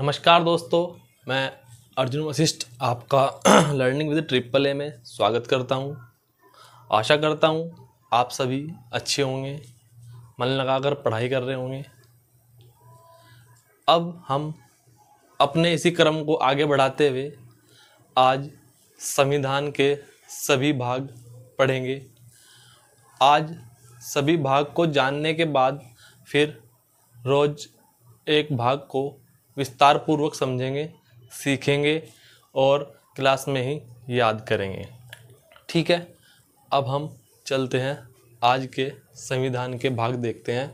नमस्कार दोस्तों मैं अर्जुन वशिष्ठ आपका लर्निंग विद ट्रिपल ए में स्वागत करता हूं आशा करता हूं आप सभी अच्छे होंगे मन लगाकर पढ़ाई कर रहे होंगे अब हम अपने इसी क्रम को आगे बढ़ाते हुए आज संविधान के सभी भाग पढ़ेंगे आज सभी भाग को जानने के बाद फिर रोज़ एक भाग को विस्तार पूर्वक समझेंगे सीखेंगे और क्लास में ही याद करेंगे ठीक है अब हम चलते हैं आज के संविधान के भाग देखते हैं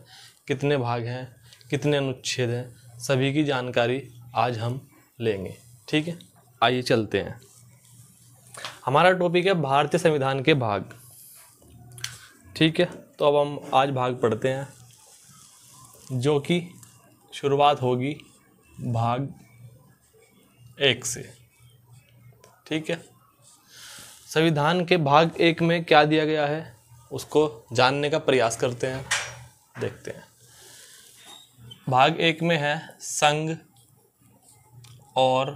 कितने भाग हैं कितने अनुच्छेद हैं सभी की जानकारी आज हम लेंगे ठीक है आइए चलते हैं हमारा टॉपिक है भारतीय संविधान के भाग ठीक है तो अब हम आज भाग पढ़ते हैं जो कि शुरुआत होगी भाग एक से ठीक है संविधान के भाग एक में क्या दिया गया है उसको जानने का प्रयास करते हैं देखते हैं भाग एक में है संघ और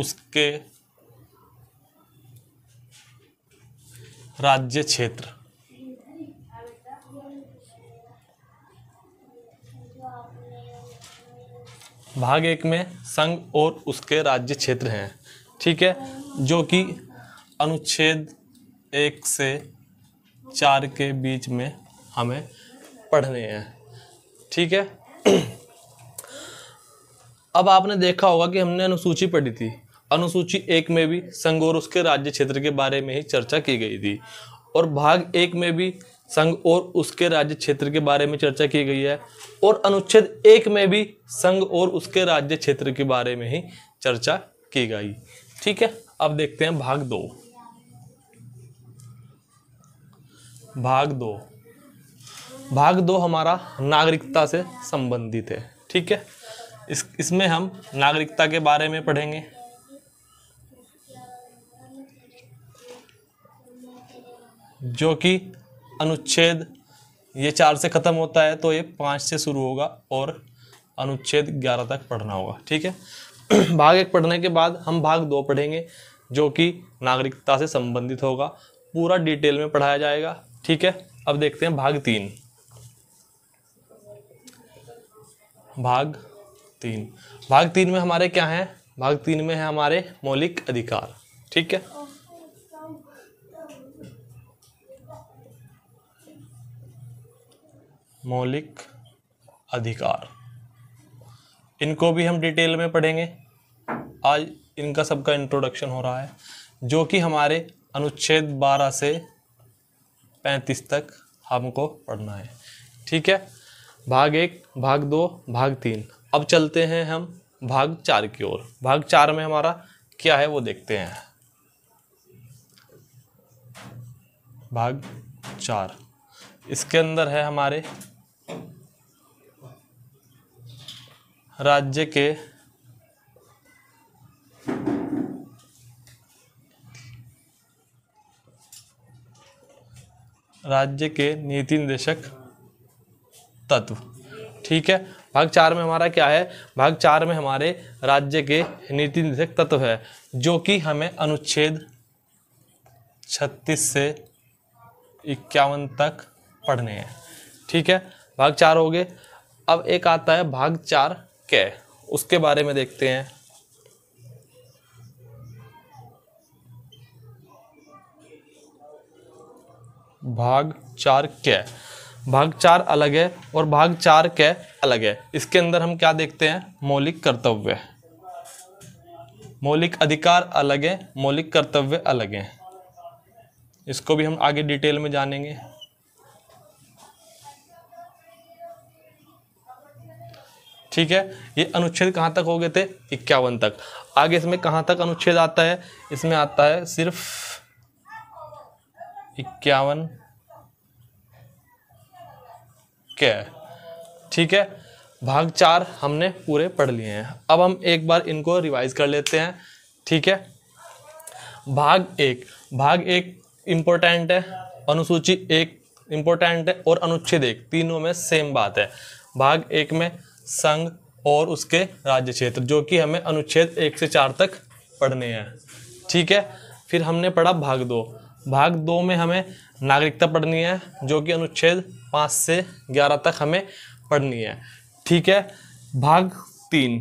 उसके राज्य क्षेत्र भाग एक में संघ और उसके राज्य क्षेत्र हैं ठीक है जो कि अनुच्छेद एक से चार के बीच में हमें पढ़ने हैं ठीक है अब आपने देखा होगा कि हमने अनुसूची पढ़ी थी अनुसूची एक में भी संघ और उसके राज्य क्षेत्र के बारे में ही चर्चा की गई थी और भाग एक में भी संघ और उसके राज्य क्षेत्र के बारे में चर्चा की गई है और अनुच्छेद एक में भी संघ और उसके राज्य क्षेत्र के बारे में ही चर्चा की गई ठीक है अब देखते हैं भाग दो भाग दो भाग दो हमारा नागरिकता से संबंधित है ठीक है इस इसमें हम नागरिकता के बारे में पढ़ेंगे जो कि अनुच्छेद ये चार से ख़त्म होता है तो ये पाँच से शुरू होगा और अनुच्छेद ग्यारह तक पढ़ना होगा ठीक है भाग एक पढ़ने के बाद हम भाग दो पढ़ेंगे जो कि नागरिकता से संबंधित होगा पूरा डिटेल में पढ़ाया जाएगा ठीक है अब देखते हैं भाग तीन भाग तीन भाग तीन में हमारे क्या हैं भाग तीन में है हमारे मौलिक अधिकार ठीक है मौलिक अधिकार इनको भी हम डिटेल में पढ़ेंगे आज इनका सबका इंट्रोडक्शन हो रहा है जो कि हमारे अनुच्छेद 12 से 35 तक हमको पढ़ना है ठीक है भाग एक भाग दो भाग तीन अब चलते हैं हम भाग चार की ओर भाग चार में हमारा क्या है वो देखते हैं भाग चार इसके अंदर है हमारे राज्य के राज्य के नीति निदेशक तत्व ठीक है भाग चार में हमारा क्या है भाग चार में हमारे राज्य के नीति निदेशक तत्व है जो कि हमें अनुच्छेद छत्तीस से इक्यावन तक पढ़ने हैं ठीक है भाग चार हो गए अब एक आता है भाग चार कै उसके बारे में देखते हैं भाग चार कै भाग चार अलग है और भाग चार कै अलग है इसके अंदर हम क्या देखते हैं मौलिक कर्तव्य मौलिक अधिकार अलग है मौलिक कर्तव्य अलग है इसको भी हम आगे डिटेल में जानेंगे ठीक है ये अनुच्छेद कहाँ तक हो गए थे इक्यावन तक आगे इसमें कहाँ तक अनुच्छेद आता है इसमें आता है सिर्फ इक्यावन क्या ठीक है भाग चार हमने पूरे पढ़ लिए हैं अब हम एक बार इनको रिवाइज कर लेते हैं ठीक है भाग एक भाग एक इम्पोर्टेंट है अनुसूची एक इम्पोर्टेंट है और अनुच्छेद एक तीनों में सेम बात है भाग एक में संघ और उसके राज्य क्षेत्र जो कि हमें अनुच्छेद एक से चार तक पढ़ने हैं ठीक है फिर हमने पढ़ा भाग दो भाग दो में हमें नागरिकता पढ़नी है जो कि अनुच्छेद पाँच से ग्यारह तक हमें पढ़नी है ठीक है भाग तीन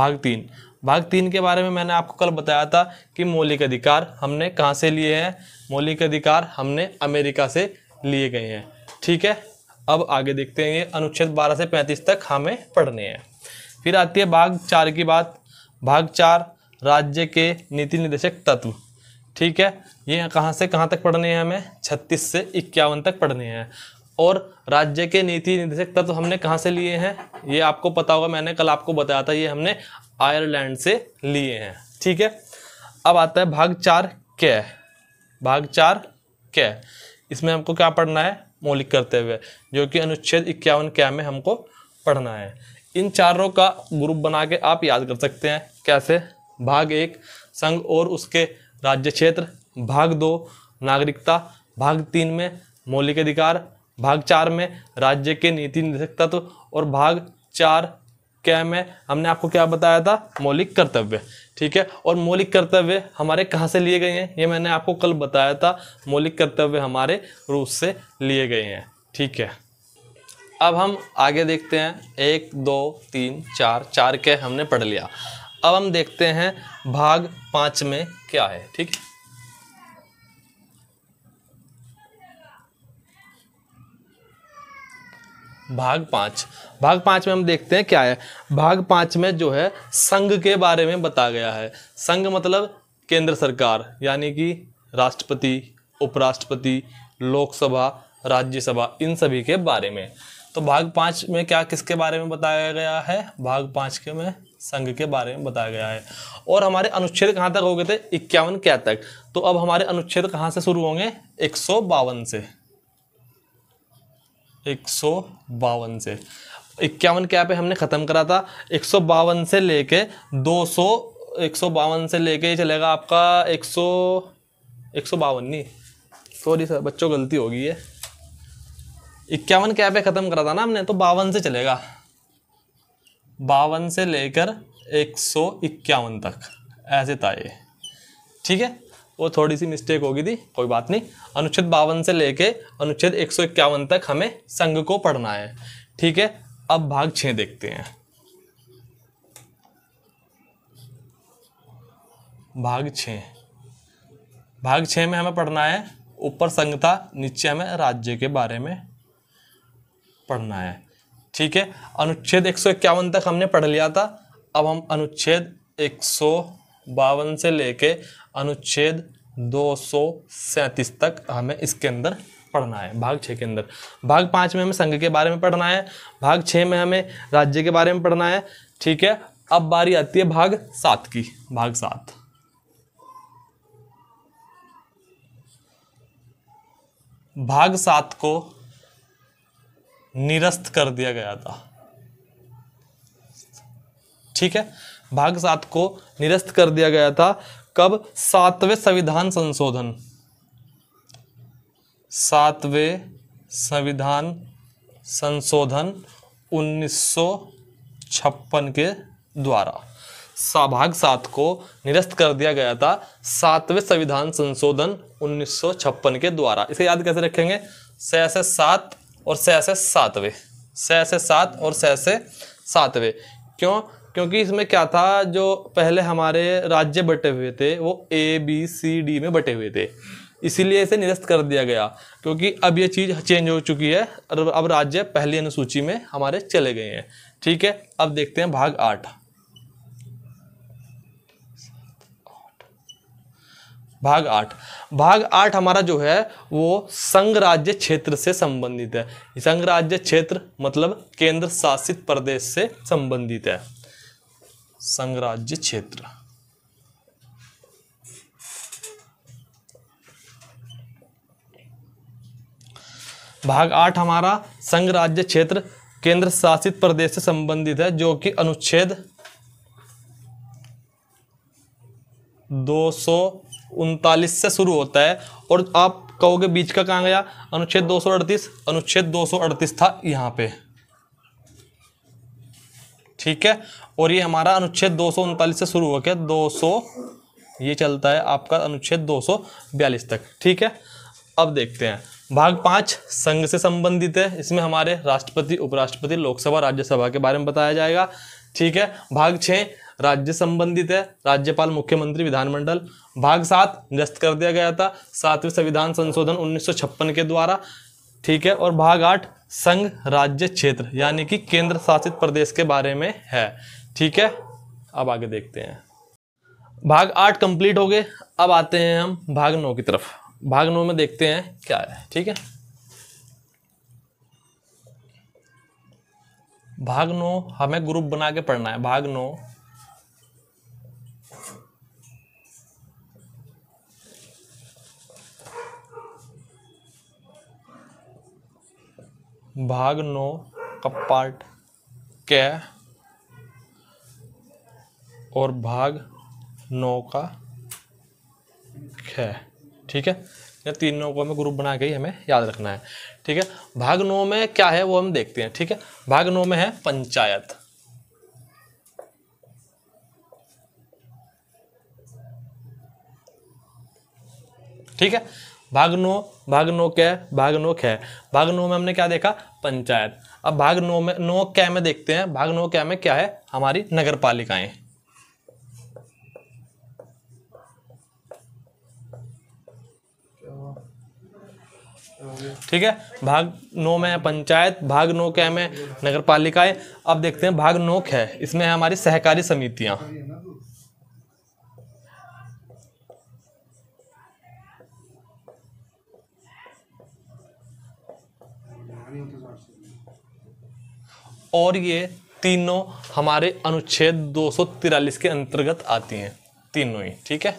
भाग तीन भाग तीन के बारे में मैंने आपको कल बताया था कि मौलिक अधिकार हमने कहाँ से लिए हैं मौलिक अधिकार हमने अमेरिका से लिए गए हैं ठीक है अब आगे देखते हैं अनुच्छेद 12 से 35 तक हमें पढ़ने हैं फिर आती है भाग चार की बात भाग चार राज्य के नीति निर्देशक तत्व ठीक है ये कहाँ से कहाँ तक पढ़ने हैं हमें छत्तीस से इक्यावन तक पढ़ने हैं और राज्य के नीति निर्देशक तत्व हमने कहाँ से लिए हैं ये आपको पता होगा मैंने कल आपको बताया था ये हमने आयरलैंड से लिए हैं ठीक है अब आता है भाग चार कै भाग चार कै इसमें हमको क्या पढ़ना है मौलिक करते हुए जो कि अनुच्छेद इक्यावन क्या में हमको पढ़ना है इन चारों का ग्रुप बना के आप याद कर सकते हैं कैसे भाग एक संघ और उसके राज्य क्षेत्र भाग दो नागरिकता भाग तीन में मौलिक अधिकार भाग चार में राज्य के नीति निदेशक तत्व और भाग चार क्या में हमने आपको क्या बताया था मौलिक कर्तव्य ठीक है और मौलिक कर्तव्य हमारे कहाँ से लिए गए हैं ये मैंने आपको कल बताया था मौलिक कर्तव्य हमारे रूस से लिए गए हैं ठीक है अब हम आगे देखते हैं एक दो तीन चार चार के हमने पढ़ लिया अब हम देखते हैं भाग पाँच में क्या है ठीक है भाग पाँच भाग पाँच में हम देखते हैं क्या है भाग पाँच में जो है संघ के बारे में बताया गया है संघ मतलब केंद्र सरकार यानी कि राष्ट्रपति उपराष्ट्रपति लोकसभा राज्यसभा इन सभी के बारे में तो भाग पाँच में क्या किसके बारे में बताया गया है भाग पाँच के में संघ के बारे में बताया गया है और हमारे अनुच्छेद कहाँ तक हो गए थे इक्यावन क्या तक तो अब हमारे अनुच्छेद कहाँ से शुरू होंगे एक से एक सौ बावन से इक्यावन क्या पे हमने ख़त्म करा था एक सौ बावन से लेके दो सौ एक सौ बावन से लेके चलेगा आपका एक सौ एक सौ बावन नहीं सॉरी सर बच्चों गलती होगी है इक्यावन क्या पे ख़त्म करा था ना हमने तो बावन से चलेगा बावन से लेकर एक सौ इक्यावन तक ऐसे ताए ठीक है वो थोड़ी सी मिस्टेक होगी थी कोई बात नहीं अनुच्छेद बावन से लेके अनुच्छेद एक तक हमें संघ को पढ़ना है ठीक है अब भाग छः देखते हैं भाग छ भाग छः में हमें पढ़ना है ऊपर संघता नीचे हमें राज्य के बारे में पढ़ना है ठीक है अनुच्छेद एक तक हमने पढ़ लिया था अब हम अनुच्छेद एक से लेके अनुच्छेद दो तक हमें इसके अंदर पढ़ना है भाग छः के अंदर भाग पाँच में हमें संघ के बारे में पढ़ना है भाग छः में हमें राज्य के बारे में पढ़ना है ठीक है अब बारी आती है भाग सात की भाग सात भाग सात को निरस्त कर दिया गया था ठीक है भाग सात को निरस्त कर दिया गया था कब सातवें संविधान संशोधन सातवें संविधान संशोधन 1956 के द्वारा सहभाग सात को निरस्त कर दिया गया था सातवें संविधान संशोधन 1956 के द्वारा इसे याद कैसे रखेंगे सह से सात और सह से सातवें स से सात और सह से सातवें क्यों क्योंकि इसमें क्या था जो पहले हमारे राज्य बटे हुए थे वो ए बी सी डी में बटे हुए थे इसीलिए इसे निरस्त कर दिया गया क्योंकि अब ये चीज़ चेंज हो चुकी है अब राज्य पहली अनुसूची में हमारे चले गए हैं ठीक है अब देखते हैं भाग आठ भाग आठ भाग आठ हमारा जो है वो संघ राज्य क्षेत्र से संबंधित है संघ राज्य क्षेत्र मतलब केंद्र शासित प्रदेश से संबंधित है संग्राज्य क्षेत्र भाग आठ हमारा संघ राज्य क्षेत्र केंद्र शासित प्रदेश से संबंधित है जो कि अनुच्छेद दो से शुरू होता है और आप कहोगे बीच का कहा गया अनुच्छेद 238 अनुच्छेद 238 था यहां पे ठीक है और ये हमारा अनुच्छेद दो से शुरू होकर दो सौ ये चलता है आपका अनुच्छेद दो तक ठीक है अब देखते हैं भाग पाँच संघ से संबंधित है इसमें हमारे राष्ट्रपति उपराष्ट्रपति लोकसभा राज्यसभा के बारे में बताया जाएगा ठीक है भाग छः राज्य संबंधित है राज्यपाल मुख्यमंत्री विधानमंडल भाग सात निरस्त कर दिया गया था सातवें संविधान संशोधन उन्नीस के द्वारा ठीक है और भाग आठ संघ राज्य क्षेत्र यानी कि केंद्र शासित प्रदेश के बारे में है ठीक है अब आगे देखते हैं भाग आठ कंप्लीट हो गए अब आते हैं हम भाग नौ की तरफ भाग नौ में देखते हैं क्या है ठीक है भाग नौ हमें ग्रुप बना के पढ़ना है भाग नौ भाग नौ का पार्ट क और भाग नौ का ख ठीक है या तीनों को हमें ग्रुप बना के ही हमें याद रखना है ठीक है भाग नौ में क्या है वो हम देखते हैं ठीक है भाग नौ में है पंचायत ठीक है भाग नौ भाग नौ क्या है भाग नौ क्या है भाग नौ में हमने क्या देखा पंचायत अब भाग नौ में नो क्या में देखते हैं भाग नौ क्या में क्या है हमारी नगर पालिकाएं ठीक है भाग नौ में पंचायत भाग नौ क्या में नगर पालिकाएं अब देखते हैं भाग नो क्या है इसमें है हमारी सहकारी समितियां और ये तीनों हमारे अनुच्छेद दो के अंतर्गत आती हैं तीनों ही ठीक है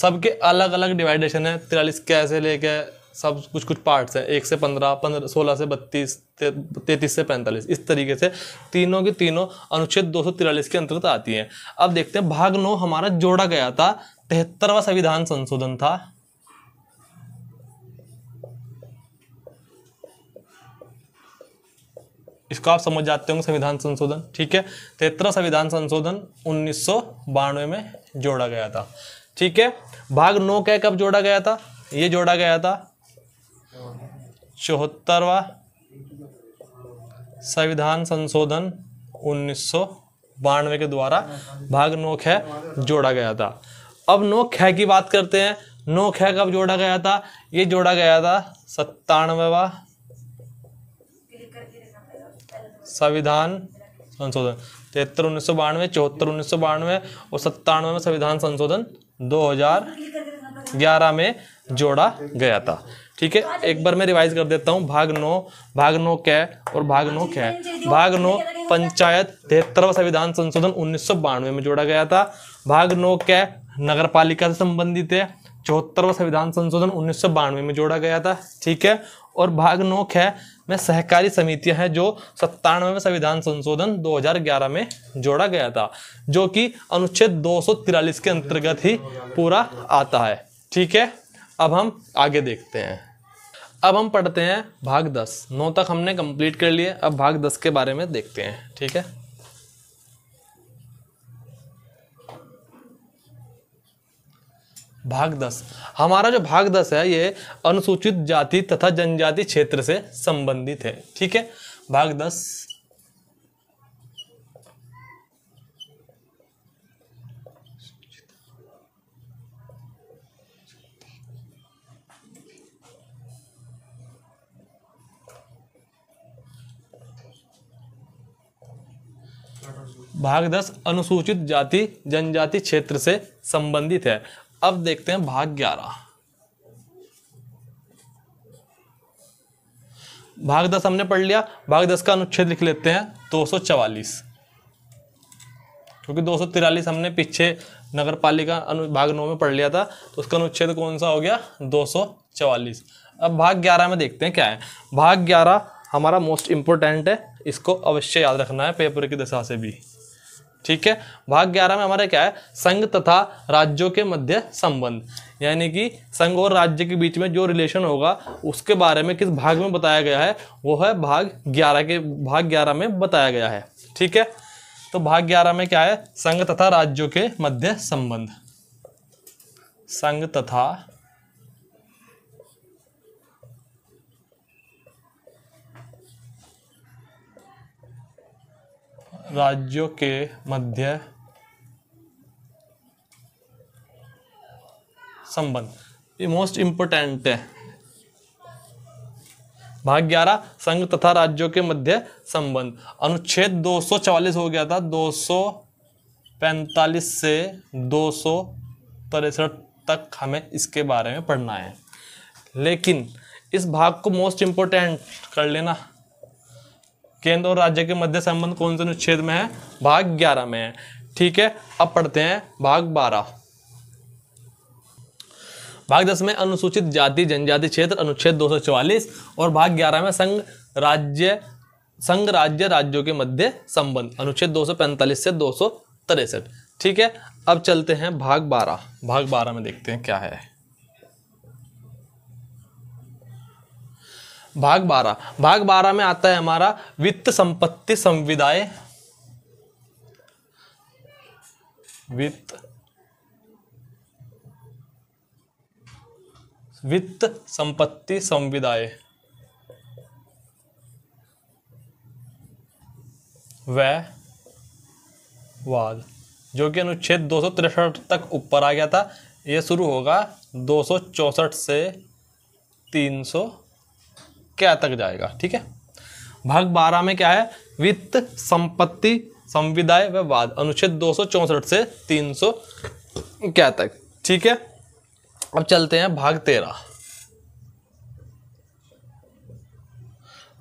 सबके अलग अलग डिवाइडेशन है तिरालीस कैसे लेके सब कुछ कुछ पार्ट्स हैं एक से पंद्रह पंद्रह सोलह से बत्तीस तैतीस से पैंतालीस इस तरीके से तीनों की तीनों अनुच्छेद दो सौ तिरालीस के अंतर्गत आती हैं अब देखते हैं भाग नौ हमारा जोड़ा गया था तिहत्तरवा संविधान संशोधन था इसको आप समझ जाते होंगे संविधान संशोधन ठीक है तेतरा संविधान संशोधन उन्नीस में जोड़ा गया था ठीक है भाग नौ क्या कब जोड़ा गया था ये जोड़ा गया था चौहत्तरवा संविधान संशोधन उन्नीस के द्वारा भाग नौ खै जोड़ा गया था अब नौ खै की बात करते हैं नौ खै कब जोड़ा गया था ये जोड़ा गया था सत्तानवेवा संविधान संशोधन तिहत्तर उन्नीस सौ बानवे चौहत्तर उन्नीस सौ बानवे और सत्तानवे में संविधान संशोधन 2011 में जोड़ा गया था ठीक है एक बार मैं रिवाइज कर देता हूँ भाग नौ भाग नौ क्या और भाग नौ क्या भाग नौ पंचायत तिहत्तरवा संविधान संशोधन उन्नीस सौ बानवे में जोड़ा गया था भाग नौ क्या नगर पालिका से संबंधित है चौहत्तरवा संविधान संशोधन उन्नीस सौ बानवे में जोड़ा गया था ठीक है और भाग नौ क्या में सहकारी समितियां हैं जो सत्तानवे में संविधान संशोधन 2011 में जोड़ा गया था जो कि अनुच्छेद दो के अंतर्गत ही पूरा आता है ठीक है अब हम आगे देखते हैं अब हम पढ़ते हैं भाग दस नौ तक हमने कंप्लीट कर लिए अब भाग दस के बारे में देखते हैं ठीक है भाग दस हमारा जो भाग दस है ये अनुसूचित जाति तथा जनजाति क्षेत्र से संबंधित है ठीक है भाग दस भाग दस अनुसूचित जाति जनजाति क्षेत्र से संबंधित है अब देखते हैं भाग ग्यारह भाग दस हमने पढ़ लिया भाग दस का अनुच्छेद लिख लेते हैं दो सौ चवालीस क्योंकि दो सौ तिरालीस हमने पीछे नगर पालिका भाग नौ में पढ़ लिया था तो उसका अनुच्छेद कौन सा हो गया दो सौ चवालीस अब भाग ग्यारह में देखते हैं क्या है भाग ग्यारह हमारा मोस्ट इंपोर्टेंट है इसको अवश्य याद रखना है पेपर की दशा से भी ठीक है भाग ग्यारह में हमारा क्या है संघ तथा राज्यों के मध्य संबंध यानी कि संघ और राज्य के बीच में जो रिलेशन होगा उसके बारे में किस भाग में बताया गया है वो है भाग ग्यारह के भाग ग्यारह में बताया गया है ठीक है तो भाग ग्यारह में क्या है संघ तथा राज्यों के मध्य संबंध संघ तथा राज्यों के मध्य संबंध ये मोस्ट इंपोर्टेंट है भाग ग्यारह संघ तथा राज्यों के मध्य संबंध अनुच्छेद 244 हो गया था 245 से दो तक हमें इसके बारे में पढ़ना है लेकिन इस भाग को मोस्ट इंपोर्टेंट कर लेना केंद्र और राज्य के मध्य संबंध कौन से अनुच्छेद में है भाग ग्यारह में है ठीक है अब पढ़ते हैं भाग बारह भाग दस में अनुसूचित जाति जनजाति क्षेत्र अनुच्छेद 244 और भाग ग्यारह में संघ राज्य संघ राज्य राज्यों के मध्य संबंध अनुच्छेद 245 से दो ठीक है अब चलते हैं भाग बारह भाग बारह में देखते हैं क्या है भाग बारह भाग बारह में आता है हमारा वित्त संपत्ति संविदाय वित्त वित्त संपत्ति संविदाय वह वाद जो कि अनुच्छेद दो तक ऊपर आ गया था यह शुरू होगा दो से तीन सौ क्या तक जाएगा ठीक है भाग बारह में क्या है वित्त संपत्ति संविदाय वाद अनुच्छेद दो से तीन क्या तक ठीक है अब चलते हैं भाग तेरह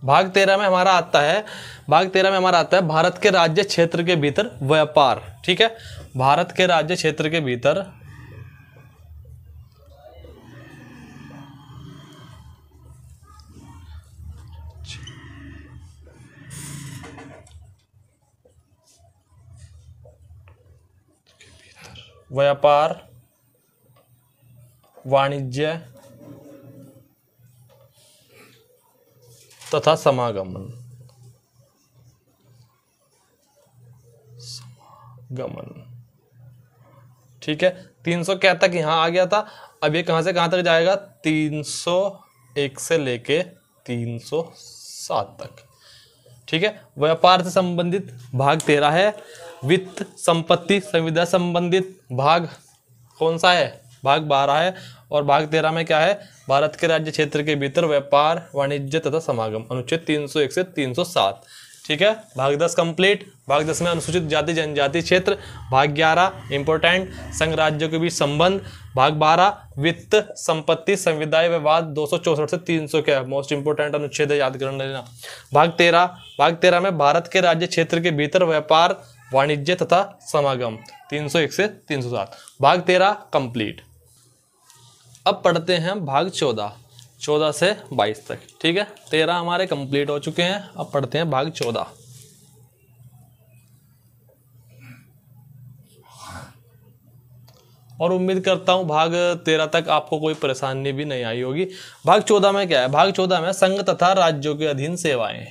भाग तेरह में हमारा आता है भाग तेरह में हमारा आता है भारत के राज्य क्षेत्र के भीतर व्यापार ठीक है भारत के राज्य क्षेत्र के भीतर व्यापार वाणिज्य तथा समागमन समागमन ठीक है तीन सौ क्या तक यहां आ गया था अब ये कहां से कहां तक जाएगा तीन सौ एक से लेके तीन सौ सात तक ठीक है व्यापार से संबंधित भाग तेरा है वित्त संपत्ति संविदा संबंधित भाग कौन सा है भाग बारह है और भाग तेरह में क्या है भारत के राज्य क्षेत्र के भीतर व्यापार वाणिज्य तथा समागम अनुच्छेद 301 से 307 ठीक है भाग दस कंप्लीट भाग दस में अनुसूचित जाति जनजाति क्षेत्र भाग ग्यारह इंपोर्टेंट संघ राज्यों के बीच संबंध भाग बारह वित्त संपत्ति संविदाय विवाद दो से तीन सौ क्या है मोस्ट इंपोर्टेंट अनुच्छेद याद कर लेना भाग तेरह भाग तेरह में भारत के राज्य क्षेत्र के भीतर व्यापार वाणिज्य तथा समागम 301 से 307 भाग तेरह कंप्लीट अब पढ़ते हैं भाग चौदह चौदह से बाईस तक ठीक है तेरह हमारे कंप्लीट हो चुके हैं अब पढ़ते हैं भाग चौदह और उम्मीद करता हूं भाग तेरह तक आपको कोई परेशानी भी नहीं आई होगी भाग चौदह में क्या है भाग चौदह में संघ तथा राज्यों के अधीन सेवाएं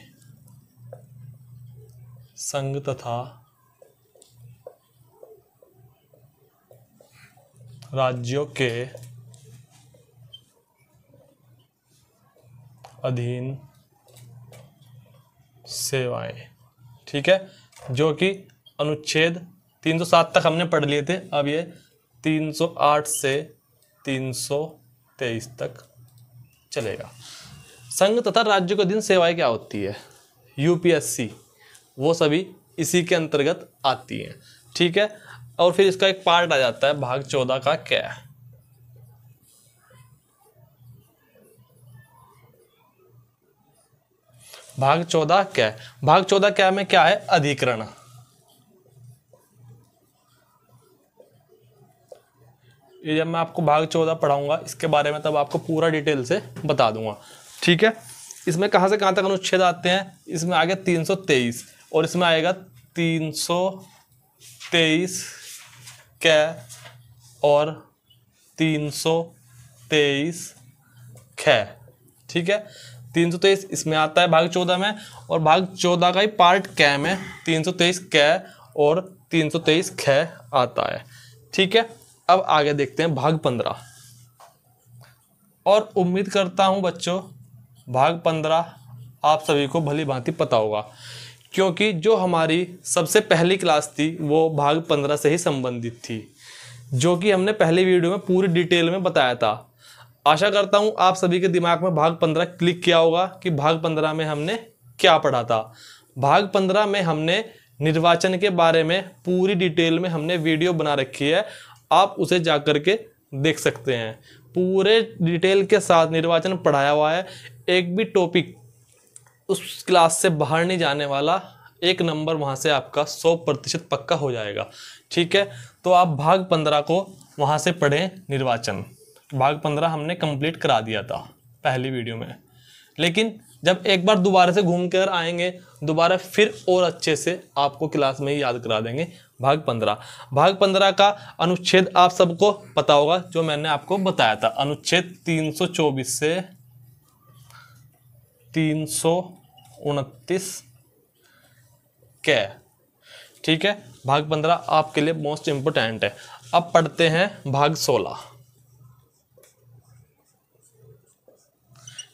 संघ तथा राज्यों के अधीन सेवाएं ठीक है जो कि अनुच्छेद 307 तक हमने पढ़ लिए थे अब ये 308 से 323 तक चलेगा संघ तथा राज्य के अधीन सेवाएं क्या होती है यूपीएससी वो सभी इसी के अंतर्गत आती हैं ठीक है और फिर इसका एक पार्ट आ जाता है भाग चौदह का क्या भाग चौदह क्या भाग चौदह क्या में क्या है अधिकरण ये जब मैं आपको भाग चौदह पढ़ाऊंगा इसके बारे में तब आपको पूरा डिटेल से बता दूंगा ठीक है इसमें कहां से कहां तक अनुच्छेद आते हैं इसमें आ गया तीन सौ तेईस और इसमें आएगा तीन तेईस कै और तीन सौ तेईस खै ठीक है तीन सौ तेईस इसमें आता है भाग चौदह में और भाग चौदह का ही पार्ट कै में तीन सौ तेईस कै और तीन सौ तेईस खै आता है ठीक है अब आगे देखते हैं भाग पंद्रह और उम्मीद करता हूँ बच्चों भाग पंद्रह आप सभी को भली भांति पता होगा क्योंकि जो हमारी सबसे पहली क्लास थी वो भाग पंद्रह से ही संबंधित थी जो कि हमने पहले वीडियो में पूरी डिटेल में बताया था आशा करता हूँ आप सभी के दिमाग में भाग पंद्रह क्लिक किया होगा कि भाग पंद्रह में हमने क्या पढ़ा था भाग पंद्रह में हमने निर्वाचन के बारे में पूरी डिटेल में हमने वीडियो बना रखी है आप उसे जा कर के देख सकते हैं पूरे डिटेल के साथ निर्वाचन पढ़ाया हुआ है एक भी टॉपिक उस क्लास से बाहर नहीं जाने वाला एक नंबर वहाँ से आपका सौ प्रतिशत पक्का हो जाएगा ठीक है तो आप भाग पंद्रह को वहाँ से पढ़ें निर्वाचन भाग पंद्रह हमने कंप्लीट करा दिया था पहली वीडियो में लेकिन जब एक बार दोबारा से घूम कर आएंगे दोबारा फिर और अच्छे से आपको क्लास में ही याद करा देंगे भाग पंद्रह भाग पंद्रह का अनुच्छेद आप सबको पता होगा जो मैंने आपको बताया था अनुच्छेद तीन से तीन सौ उनतीस के ठीक है भाग पंद्रह आपके लिए मोस्ट इंपोर्टेंट है अब पढ़ते हैं भाग सोलह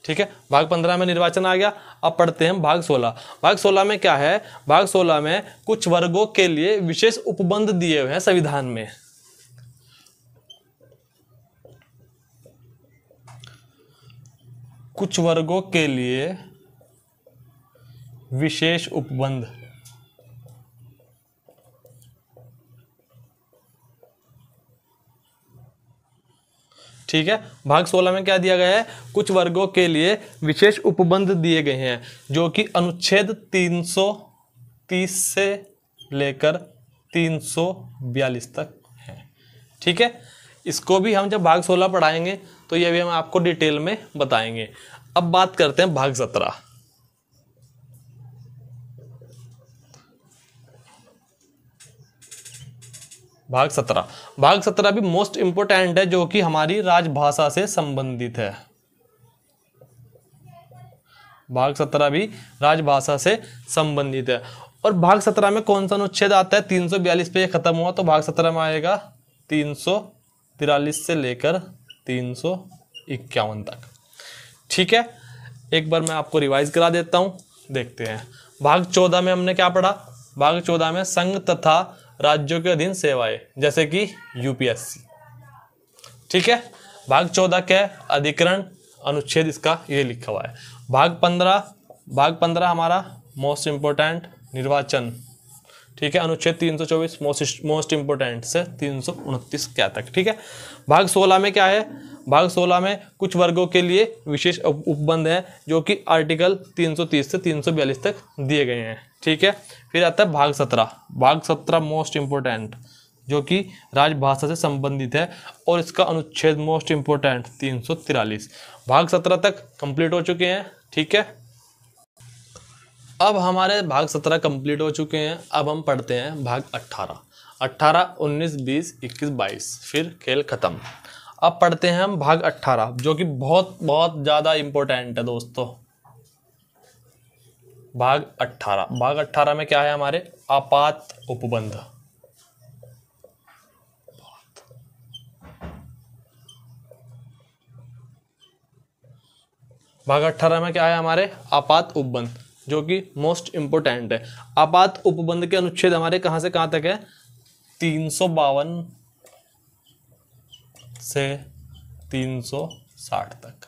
ठीक है भाग पंद्रह में निर्वाचन आ गया अब पढ़ते हैं भाग सोलह भाग सोलह में क्या है भाग सोलह में कुछ वर्गों के लिए विशेष उपबंध दिए हुए हैं संविधान में कुछ वर्गों के लिए विशेष उपबंध ठीक है भाग 16 में क्या दिया गया है कुछ वर्गों के लिए विशेष उपबंध दिए गए हैं जो कि अनुच्छेद 330 से लेकर 342 तक है ठीक है इसको भी हम जब भाग सोलह पढ़ाएंगे तो ये भी हम आपको डिटेल में बताएंगे अब बात करते हैं भाग सत्रह भाग सत्रह भाग सत्रह भी मोस्ट इंपोर्टेंट है जो कि हमारी राजभाषा से संबंधित है भाग सत्रह भी राजभाषा से संबंधित है और भाग सत्रह में कौन सा अनुच्छेद आता है तीन सौ बयालीस पे खत्म हुआ तो भाग सत्रह में आएगा तीन सौ तिरालीस से लेकर तीन सौ इक्यावन तक ठीक है एक बार मैं आपको रिवाइज करा देता हूं देखते हैं भाग चौदह में हमने क्या पढ़ा भाग चौदह में संघ तथा राज्यों के अधीन सेवाएं जैसे कि यूपीएससी ठीक है भाग चौदह के अधिकरण अनुच्छेद इसका ये लिखा हुआ है भाग पंद्रह भाग पंद्रह हमारा मोस्ट इंपोर्टेंट निर्वाचन ठीक है अनुच्छेद 324 मोस्ट मोस्ट इंपोर्टेंट से तीन क्या तक ठीक है भाग 16 में क्या है भाग 16 में कुछ वर्गों के लिए विशेष उपबंध हैं जो कि आर्टिकल 330 से 342 तक दिए गए हैं ठीक है फिर आता है भाग 17 भाग 17 मोस्ट इंपोर्टेंट जो कि राजभाषा से संबंधित है और इसका अनुच्छेद मोस्ट इंपोर्टेंट तीन भाग सत्रह तक कंप्लीट हो चुके हैं ठीक है अब हमारे भाग सत्रह कंप्लीट हो चुके हैं अब हम पढ़ते हैं भाग अट्ठारह अट्ठारह उन्नीस बीस इक्कीस बाईस फिर खेल ख़त्म अब पढ़ते हैं हम भाग अट्ठारह जो कि बहुत बहुत ज़्यादा इम्पोर्टेंट है दोस्तों भाग अट्ठारह भाग अट्ठारह में क्या है हमारे आपात उपबंध भाग अट्ठारह में क्या है हमारे आपात उपबंध जो कि मोस्ट इंपोर्टेंट है आपात उपबंध के अनुच्छेद हमारे कहां से कहां तक है तीन सौ बावन से तीन सौ साठ तक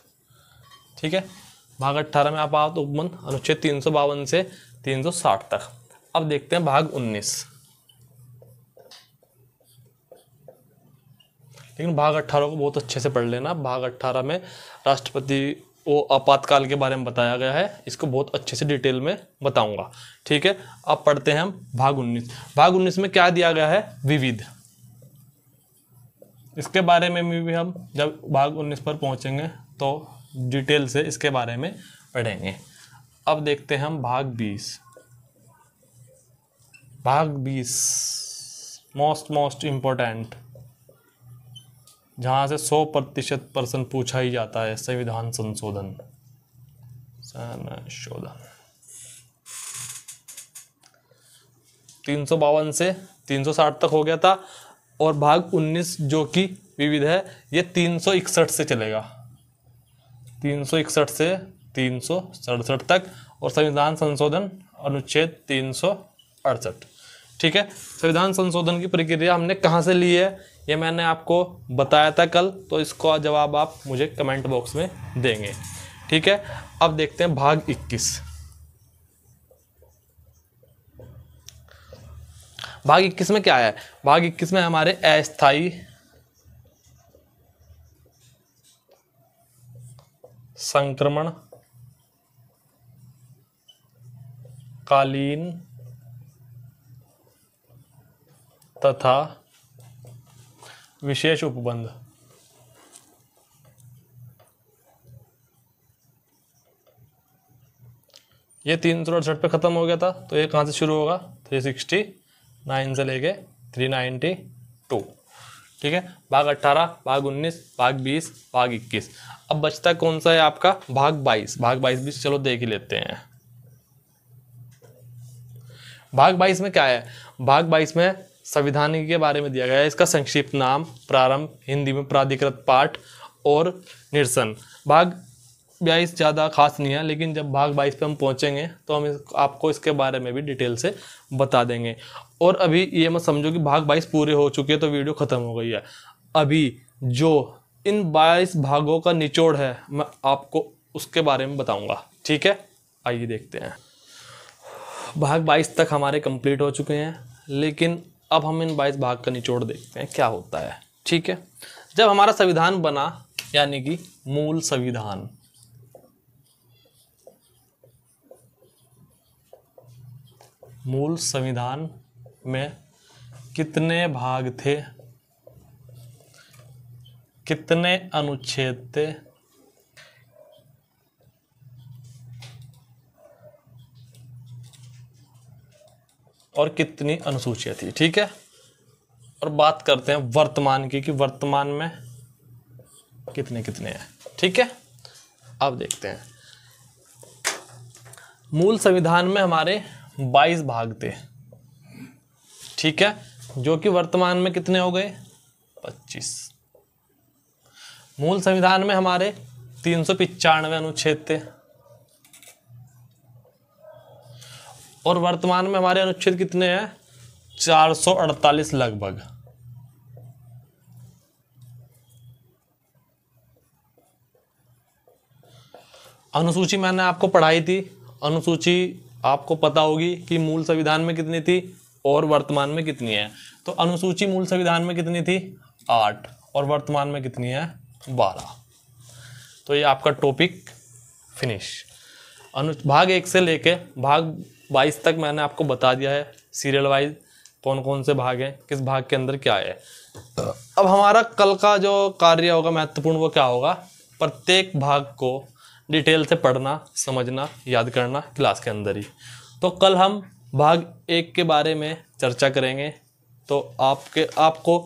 ठीक है भाग अट्ठारह में आपात उपबंध अनुच्छेद तीन सौ बावन से तीन सौ साठ तक अब देखते हैं भाग उन्नीस लेकिन भाग अट्ठारह को बहुत अच्छे से पढ़ लेना भाग अट्ठारह में राष्ट्रपति वो आपातकाल के बारे में बताया गया है इसको बहुत अच्छे से डिटेल में बताऊंगा ठीक है अब पढ़ते हैं हम भाग उन्नीस भाग उन्नीस में क्या दिया गया है विविध इसके बारे में भी हम जब भाग उन्नीस पर पहुंचेंगे तो डिटेल से इसके बारे में पढ़ेंगे अब देखते हैं हम भाग बीस भाग बीस मोस्ट मोस्ट इम्पोर्टेंट जहाँ से सौ प्रतिशत प्रश्न पूछा ही जाता है संविधान संशोधन संशोधन तीन सौ बावन से तीन सौ साठ तक हो गया था और भाग उन्नीस जो कि विविध है ये तीन सौ इकसठ से चलेगा तीन सौ इकसठ से तीन सौ सड़सठ तक और संविधान संशोधन अनुच्छेद तीन सौ अड़सठ ठीक है संविधान संशोधन की प्रक्रिया हमने कहाँ से ली है ये मैंने आपको बताया था कल तो इसका जवाब आप मुझे कमेंट बॉक्स में देंगे ठीक है अब देखते हैं भाग 21 भाग 21 में क्या है भाग 21 में हमारे अस्थाई संक्रमण कालीन तथा विशेष उपबंध ये तीन सौ अड़सठ पे ख़त्म हो गया था तो ये कहां से शुरू होगा थ्री सिक्सटी नाइन से लेके थ्री नाइनटी टू ठीक है भाग अट्ठारह भाग उन्नीस भाग बीस भाग इक्कीस अब बचता कौन सा है आपका भाग बाईस भाग बाईस भी चलो देख ही लेते हैं भाग बाईस में क्या है भाग बाईस में संविधान के बारे में दिया गया है इसका संक्षिप्त नाम प्रारंभ हिंदी में प्राधिकृत पाठ और निरसन भाग बाईस ज़्यादा खास नहीं है लेकिन जब भाग बाईस पे हम पहुँचेंगे तो हम इस, आपको इसके बारे में भी डिटेल से बता देंगे और अभी ये मत समझो कि भाग बाईस पूरे हो चुके हैं तो वीडियो ख़त्म हो गई है अभी जो इन बाईस भागों का निचोड़ है मैं आपको उसके बारे में बताऊँगा ठीक है आइए देखते हैं भाग बाईस तक हमारे कंप्लीट हो चुके हैं लेकिन अब हम इन बाईस भाग का निचोड़ देखते हैं क्या होता है ठीक है जब हमारा संविधान बना यानी कि मूल संविधान मूल संविधान में कितने भाग थे कितने अनुच्छेद थे और कितनी अनुसूचियाँ थी ठीक है और बात करते हैं वर्तमान की कि वर्तमान में कितने कितने हैं ठीक है अब देखते हैं मूल संविधान में हमारे 22 भाग थे ठीक है जो कि वर्तमान में कितने हो गए 25 मूल संविधान में हमारे तीन अनुच्छेद थे और वर्तमान में हमारे अनुच्छेद कितने हैं 448 लगभग अनुसूची मैंने आपको पढ़ाई थी अनुसूची आपको पता होगी कि मूल संविधान में कितनी थी और वर्तमान में कितनी है तो अनुसूची मूल संविधान में कितनी थी आठ और वर्तमान में कितनी है बारह तो ये आपका टॉपिक फिनिश अनु भाग एक से लेके भाग बाईस तक मैंने आपको बता दिया है सीरियल वाइज कौन कौन से भाग हैं किस भाग के अंदर क्या है अब हमारा कल का जो कार्य होगा महत्वपूर्ण वो क्या होगा प्रत्येक भाग को डिटेल से पढ़ना समझना याद करना क्लास के अंदर ही तो कल हम भाग एक के बारे में चर्चा करेंगे तो आपके आपको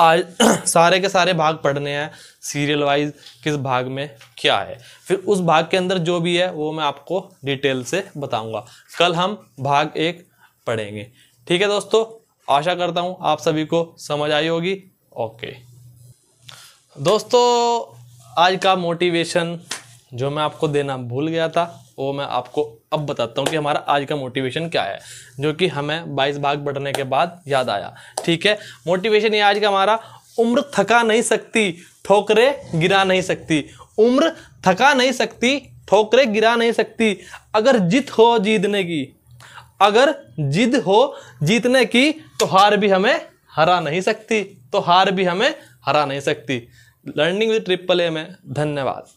आज सारे के सारे भाग पढ़ने हैं सीरियल वाइज किस भाग में क्या है फिर उस भाग के अंदर जो भी है वो मैं आपको डिटेल से बताऊंगा कल हम भाग एक पढ़ेंगे ठीक है दोस्तों आशा करता हूँ आप सभी को समझ आई होगी ओके दोस्तों आज का मोटिवेशन जो मैं आपको देना भूल गया था वो मैं आपको अब बताता हूँ कि हमारा आज का मोटिवेशन क्या है जो कि हमें बाईस भाग बढ़ने के बाद याद आया ठीक है मोटिवेशन ये आज का हमारा उम्र थका नहीं सकती ठोकरे गिरा नहीं सकती उम्र थका नहीं सकती ठोकरे गिरा नहीं सकती अगर जीत हो जीतने की अगर जिद हो जीतने की तो हार भी हमें हरा नहीं सकती तो हार भी हमें हरा नहीं सकती लर्निंग विद ट्रिपल ए में धन्यवाद